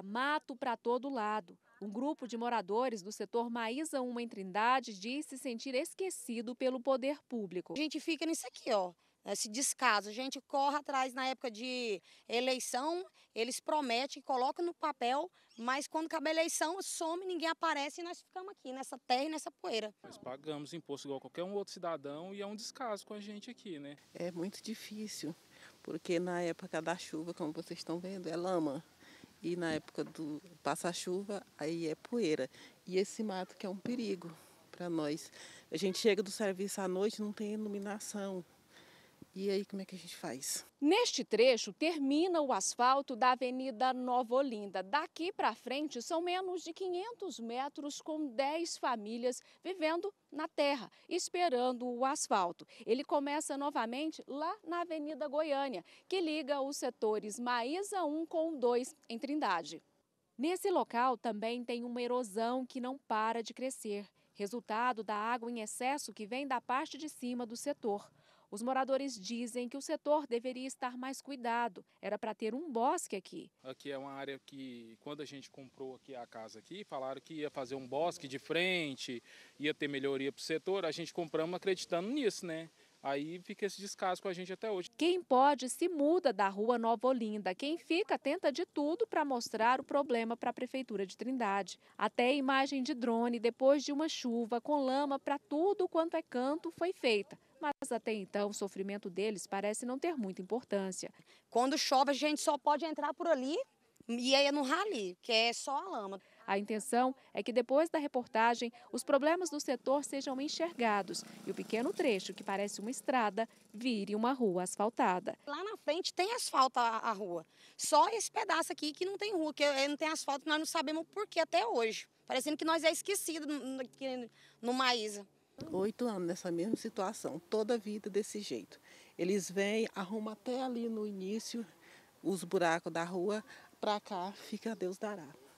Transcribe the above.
mato para todo lado. Um grupo de moradores do setor Maísa 1 em Trindade diz se sentir esquecido pelo poder público. A gente fica nisso aqui, ó esse descaso. A gente corre atrás na época de eleição, eles prometem, colocam no papel, mas quando acaba a eleição, some, ninguém aparece e nós ficamos aqui nessa terra e nessa poeira. Nós pagamos imposto igual qualquer um outro cidadão e é um descaso com a gente aqui, né? É muito difícil, porque na época da chuva, como vocês estão vendo, é lama. E na época do passa-chuva, aí é poeira. E esse mato que é um perigo para nós. A gente chega do serviço à noite, não tem iluminação, e aí, como é que a gente faz? Neste trecho, termina o asfalto da Avenida Nova Olinda. Daqui para frente, são menos de 500 metros com 10 famílias vivendo na terra, esperando o asfalto. Ele começa novamente lá na Avenida Goiânia, que liga os setores Maísa 1 com 2, em Trindade. Nesse local também tem uma erosão que não para de crescer resultado da água em excesso que vem da parte de cima do setor. Os moradores dizem que o setor deveria estar mais cuidado. Era para ter um bosque aqui. Aqui é uma área que, quando a gente comprou aqui a casa aqui, falaram que ia fazer um bosque de frente, ia ter melhoria para o setor. A gente compramos acreditando nisso, né? Aí fica esse descaso com a gente até hoje. Quem pode se muda da rua Nova Olinda. Quem fica tenta de tudo para mostrar o problema para a Prefeitura de Trindade. Até imagem de drone depois de uma chuva com lama para tudo quanto é canto foi feita mas até então o sofrimento deles parece não ter muita importância. Quando chove, a gente só pode entrar por ali e aí é no rali, que é só a lama. A intenção é que depois da reportagem, os problemas do setor sejam enxergados e o pequeno trecho, que parece uma estrada, vire uma rua asfaltada. Lá na frente tem asfalto a, rua. Só esse pedaço aqui que não tem rua, que não tem asfalto, nós não sabemos por que até hoje. Parecendo que nós é esquecido aqui no Maísa. Oito anos nessa mesma situação, toda a vida desse jeito. Eles vêm, arrumam até ali no início os buracos da rua, para cá fica Deus dará.